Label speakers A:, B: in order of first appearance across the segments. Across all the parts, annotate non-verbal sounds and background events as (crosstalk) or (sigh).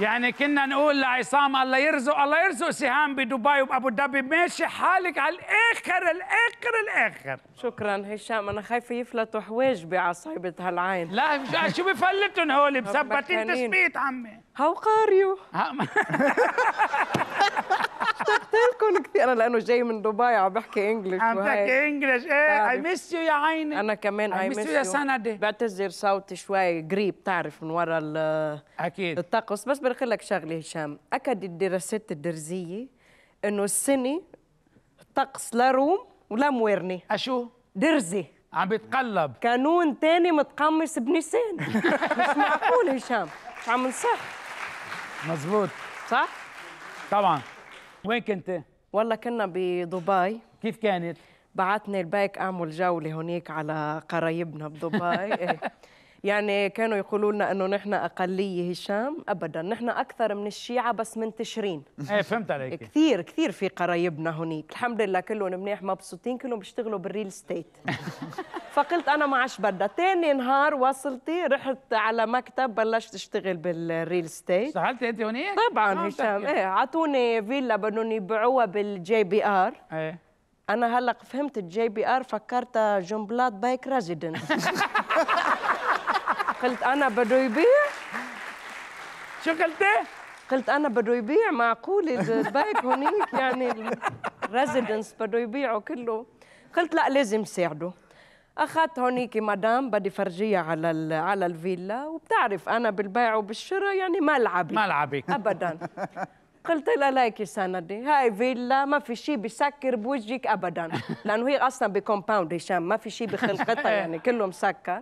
A: يعني كنا نقول لعصام الله يرزق الله يرزق سهام بدبي وابو ظبي ماشي حالك على الاخر الاخر الاخر شكرا هشام انا خايفه يفلتوا حواجبي على صيبه هالعين لا مش شو بفلتن هول مثبتين (laughs) تثبيت عمي هاو قاريو (laughs) (laughs) اشتقت لكم كثير انا لانه جاي من دبي عم بحكي انجلش عم بحكي انجلش ايه اي ميس يو يا عيني انا كمان اي ميس يو يا سندي بعتذر صوتي شوي قريب تعرف من ورا اكيد الطقس بس بدي لك شغله هشام اكدت الدراسات الدرزيه انه السنه طقس لا روم ولا مويرني اشو؟ درزي عم بيتقلب كانون تاني متقمص بنيسان مش (laughs) معقول هشام عم نصح مزبوط صح؟ طبعا وين كنت؟ والله كنا بدبي كيف كانت؟ بعتني البيك اعمل جوله هناك على قرايبنا بدبي (laughs) إيه. يعني كانوا يقولوا لنا انه نحن اقليه هشام ابدا نحن اكثر من الشيعه بس منتشرين ايه فهمت عليك كثير كثير في قرايبنا هنيك الحمد لله كلهم منيح مبسوطين كلهم بيشتغلوا بالريل ستيت (laughs) فقلت انا ما عادش بدها ثاني نهار وصلتي رحت على مكتب بلشت اشتغل بالريل ستيت اشتغلت انت هنيك طبعا آه، هشام طيب. ايه اعطوني فيلا بدهم يبيعوها بالجي بي ار ايه انا هلا فهمت الجي بي ار فكرتها جنبلات بايك ريزيدنس (laughs) قلت انا بده يبيع شو قلتي؟ قلت انا بده يبيع معقول البيت هونيك يعني الريزيدنس بده يبيعه كله قلت لا لازم ساعده اخذت هونيك مدام بدي فرجيها على على الفيلا وبتعرف انا بالبيع وبالشراء يعني ملعبي ملعبي ابدا قلت لها ليكي سندي هاي فيلا ما في شيء بسكر بوجهك ابدا لانه هي اصلا بكومباوند هشام ما في شيء بخلقتها (laughs) يعني كله مسكر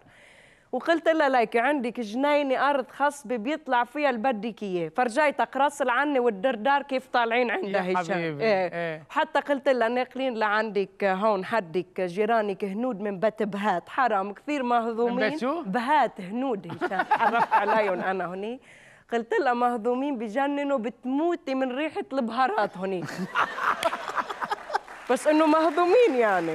A: وقلت لها ليك عندك جنينه ارض خصبه بيطلع فيها اللي بدك اياه فرجيتك راس العنه والدردار كيف طالعين عندها هشام إيه. إيه. حتى قلت لها ناقلين لعندك هون حدك جيرانك هنود من بيت بهات حرام كثير مهضومين بهات هنود هشام عرفت عليهم انا هني قلت لها مهضومين بجننوا بتموتي من ريحه البهارات هني (laughs) بس انه مهضومين يعني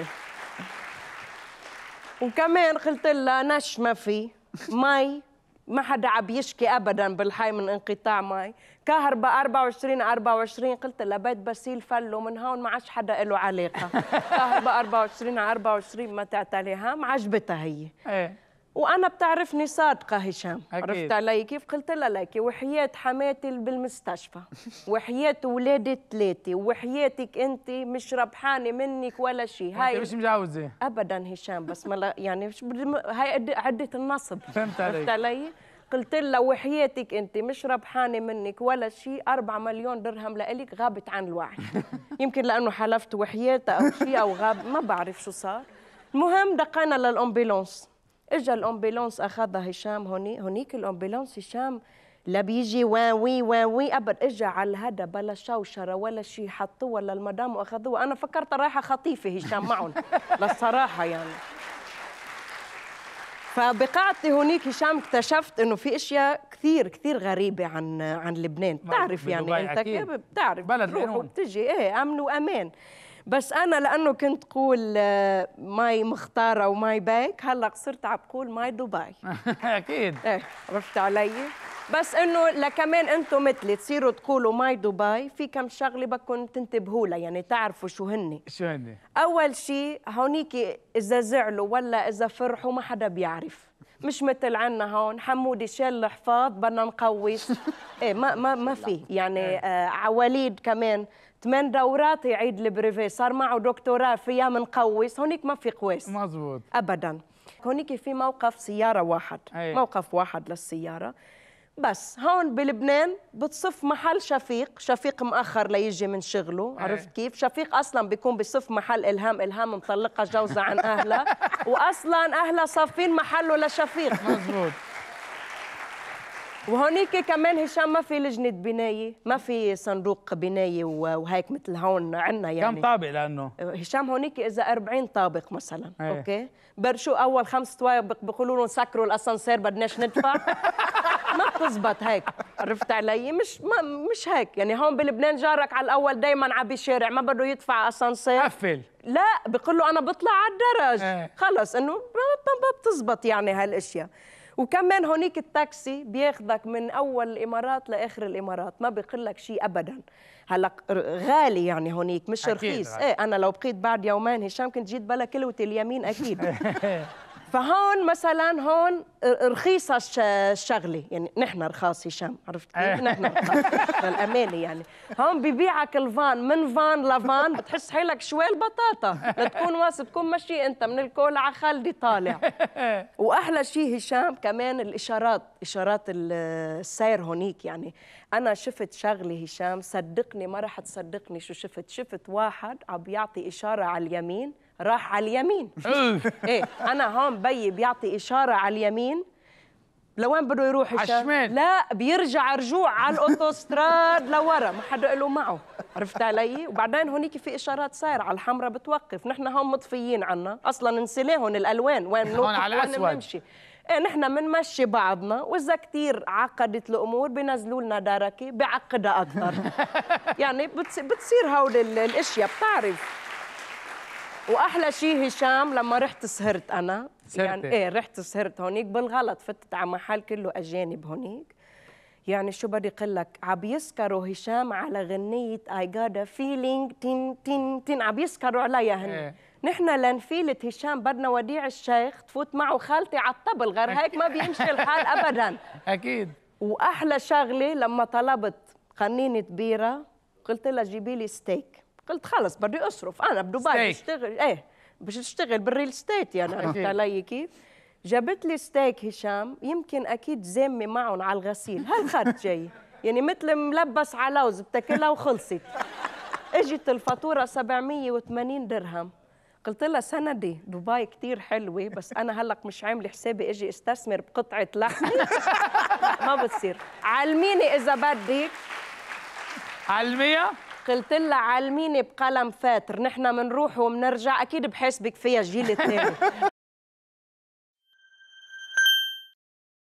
A: وكمان قلت لها نش ما في مي ما حدا عم يشكي ابدا بالحي من انقطاع مي كهرباء 24 24 قلت لها بيت بسيل فلو من هون ما عادش حدا له علاقه (laughs) كهرباء 24 24 ما تعتليها ما عجبتها هي ايه وانا بتعرفني صادقه هشام عرفت علي كيف قلت لها لك وحياه حماتي بالمستشفى وحياه ولادي الثلاثه وحياتك انت مش ربحانه منك ولا شيء هاي مش متعوزه ابدا هشام بس ما يعني مش هاي عده النصب فهمت علي عرفت علي قلت لها وحياتك انت مش ربحانه منك ولا شيء 4 مليون درهم لك غابت عن الوعي (laughs) يمكن لانه حلفت وحياتها او شيء او غاب ما بعرف شو صار المهم دقينا للامبيلونس اجى الامبيلونس اخذها هشام هوني هونيك الامبيلونس هشام لا بيجي وين وين وي ابد اجى على الهدى بلا شوشره ولا شيء حطوه ولا المدام واخذوه انا فكرت رايحه خطيفه هشام معهم (laughs) للصراحه يعني فبقعدتي هونيك هشام اكتشفت انه في اشياء كثير كثير غريبه عن عن لبنان بتعرف يعني انت بتعرف بلد روح وبتجي ايه امن وامان بس انا لانه كنت قول آه، ماي مختاره وماي بيك هلا صرت عم بقول ماي دبي (laughs) اكيد (laughs) ايه عرفت علي بس انه لكمان انتم مثلي تصيروا تقولوا ماي دبي في كم شغله بكون تنتبهوا لها يعني تعرفوا شو هن شو هن اول شيء هونيك اذا زعلوا ولا اذا فرحوا ما حدا بيعرف مش مثل عنا هون حمودي شال الحفاظ بدنا نقوي (laughs) ايه ما ما ما في يعني إيه. آه عواليد كمان ثمان دورات يعيد البريفي صار معه دكتوراه فيها من قويس هونيك ما في قويس مزبوط ابدا هونيك في موقف سياره واحد أي. موقف واحد للسياره بس هون بلبنان بتصف محل شفيق شفيق مأخر ليجي من شغله أي. عرفت كيف شفيق أصلا بيكون بصف محل إلهام إلهام مطلقة جوزة عن أهلها (laughs) وأصلا أهلها صافين محله لشفيق مزبوط وهونيك كمان هشام ما في لجنه بنايه ما في صندوق بنايه وهيك مثل هون عندنا يعني كم طابق لانه هشام هونيك اذا 40 طابق مثلا هي. إيه. اوكي برشو اول خمس طوابق بيقولوا لهم سكروا الاسانسير بدناش ندفع (laughs) ما بتزبط هيك عرفت علي مش ما مش هيك يعني هون بلبنان جارك على الاول دائما عبي شارع ما بده يدفع اسانسير قفل لا بقول له انا بطلع على الدرج إيه. خلص انه ما بتزبط يعني هالاشياء وكمان هونيك التاكسي بياخذك من اول الامارات لاخر الامارات ما بقلك شيء ابدا هلا غالي يعني هونيك مش رخيص ايه انا لو بقيت بعد يومين هشام كنت جيت بلا كلوتي اليمين اكيد (laughs) فهون مثلا هون رخيصه الشغله يعني نحن رخاص هشام عرفت كيف؟ إيه. نحن للامانه يعني هون ببيعك الفان من فان لفان بتحس حالك شوال بطاطا لتكون واصل تكون ماشي انت من الكول على خالدي طالع (laughs) واحلى شيء هشام كمان الاشارات اشارات السير هونيك يعني انا شفت شغله هشام صدقني ما راح تصدقني شو شفت شفت واحد عم بيعطي اشاره على اليمين راح على اليمين إيه. (laughs) ايه انا هون بي بيعطي اشاره على اليمين لوين بده يروح الشمال لا بيرجع رجوع على الاوتوستراد (laughs) لورا ما حدا له معه عرفت علي وبعدين هونيك في اشارات صايرة على الحمراء بتوقف نحن هون مطفيين عنا اصلا نسيناهم الالوان وين هون على الاسود نمشي ايه نحن بنمشي بعضنا واذا كثير عقدت الامور بنزلوا لنا دركه بعقدها اكثر (laughs) يعني بتصير هول الاشياء بتعرف واحلى شيء هشام لما رحت سهرت انا سهرت. يعني ايه رحت سهرت هونيك بالغلط فتت على محل كله اجانب هونيك يعني شو بدي اقول لك عم يسكروا هشام على غنيه اي جاد فيلينج تن تن تن عم يسكروا عليها هن إيه. نحن لنفيلة هشام بدنا وديع الشيخ تفوت معه خالتي على الطبل غير هيك ما بيمشي (laughs) الحال ابدا اكيد واحلى شغله لما طلبت قنينه بيره قلت لها جيبي لي ستيك قلت خلص بدي اصرف انا بدبي بشتغل ايه باش اشتغل بالريل ستيت يعني آه. عرفت إيه. علي كيف؟ جابت لي ستيك هشام يمكن اكيد زامي معهم على الغسيل هالخد جاي يعني مثل ملبس على لوز بتاكلها وخلصت اجت الفاتوره 780 درهم قلت لها سندي دبي كثير حلوه بس انا هلا مش عامله حسابي اجي استثمر بقطعه لحمه (laughs) ما بتصير علميني اذا بدك علميها قلت لها علميني بقلم فاتر نحن منروح ومنرجع اكيد بحسبك فيها الجيل الثاني